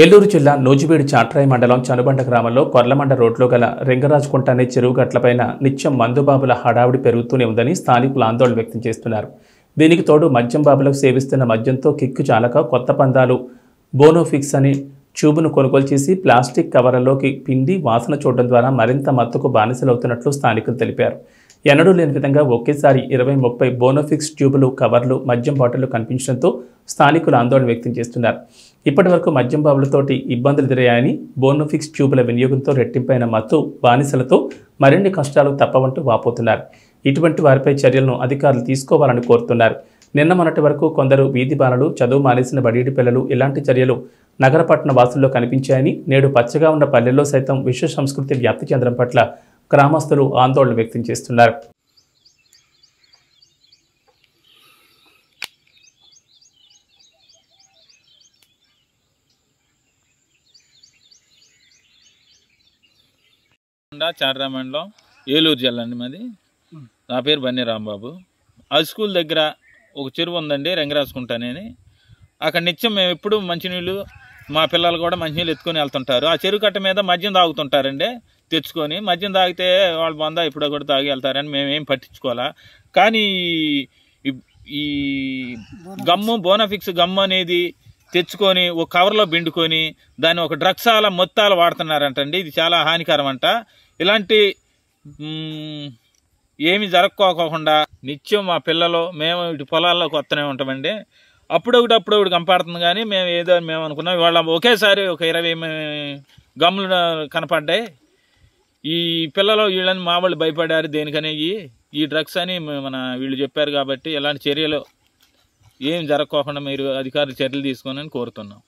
ఏలూరు జిల్లా నూజివీడు చాట్రాయి మండలం చనుబండ గ్రామంలో కొర్లమండ రోడ్లో గల రింగరాజ్ అనే చెరువు గట్లపైన నిత్యం మందుబాబుల హడావుడి పెరుగుతూనే ఉందని స్థానికులు ఆందోళన వ్యక్తం చేస్తున్నారు దీనికి తోడు మద్యం బాబులకు సేవిస్తున్న మద్యంతో కిక్కు చాలక కొత్త పందాలు బోనోఫిక్స్ అని ట్యూబ్ను కొనుగోలు చేసి ప్లాస్టిక్ కవర్లలోకి పిండి వాసన చూడడం ద్వారా మరింత మత్తుకు బానిసలవుతున్నట్లు స్థానికులు తెలిపారు ఎన్నడూ లేని విధంగా ఒకేసారి ఇరవై ముప్పై బోనోఫిక్స్ ట్యూబులు కవర్లు మద్యం బాటిల్లు కనిపించడంతో స్థానికులు ఆందోళన వ్యక్తం చేస్తున్నారు ఇప్పటి వరకు మద్యం బాబులతోటి ఇబ్బందులు ఎదురయ్యాయని బోనోఫిక్స్ ట్యూబుల వినియోగంతో రెట్టింపైన మత్తు బానిసలతో మరిన్ని కష్టాలు తప్పవంటూ వాపోతున్నారు ఇటువంటి వారిపై చర్యలను అధికారులు తీసుకోవాలని కోరుతున్నారు నిన్న మొన్నటి వరకు కొందరు వీధి బాలలు చదువు మానేసిన బడిడి పిల్లలు ఇలాంటి చర్యలు నగరపట్టణ వాసుల్లో కనిపించాయని నేడు పచ్చగా ఉన్న పల్లెల్లో సైతం విశ్వ సంస్కృతి వ్యాప్తి చెందడం పట్ల గ్రామస్తులు ఆందోళన వ్యక్తం చేస్తున్నారు చార్రా మండలం ఏలూరు జిల్లా అండి మాది నా పేరు బన్నీ రాంబాబు హై స్కూల్ దగ్గర ఒక చెరువు ఉందండి రంగరాసుకుంటానని అక్కడ నిత్యం మేము ఎప్పుడు మంచినీళ్ళు మా పిల్లలు కూడా మంచినీళ్ళు ఎత్తుకొని వెళ్తుంటారు ఆ చెరువు కట్ట మీద మద్యం తాగుతుంటారండి తెచ్చుకొని మద్యం తాగితే వాళ్ళు బంద ఇప్పుడు కూడా తాగి వెళ్తారని మేమేం పట్టించుకోవాలా కానీ ఈ గమ్ము బోనఫిక్స్ గమ్ము అనేది తెచ్చుకొని ఒక కవర్లో బిండుకొని దాన్ని ఒక డ్రగ్స్ అలా మొత్తాలు వాడుతున్నారంటండి ఇది చాలా హానికరం అంట ఇలాంటి ఏమి జరగకోకోకుండా నిత్యం మా పిల్లలు మేము ఇటు పొలాల్లోకి వస్తూనే ఉంటామండి అప్పుడొకటి ఒకటి కంపాడుతుంది కానీ మేము ఏదో మేము అనుకున్నాం ఇవాళ ఒకేసారి ఒక ఇరవై గమ్ములు కనపడ్డాయి ఈ పిల్లలు వీళ్ళని మా వాళ్ళు భయపడారు దేనికనేవి ఈ డ్రగ్స్ అని మన వీళ్ళు చెప్పారు కాబట్టి ఎలాంటి చర్యలు ఏం జరగకోకుండా మీరు అధికారులు చర్యలు తీసుకోనని కోరుతున్నాం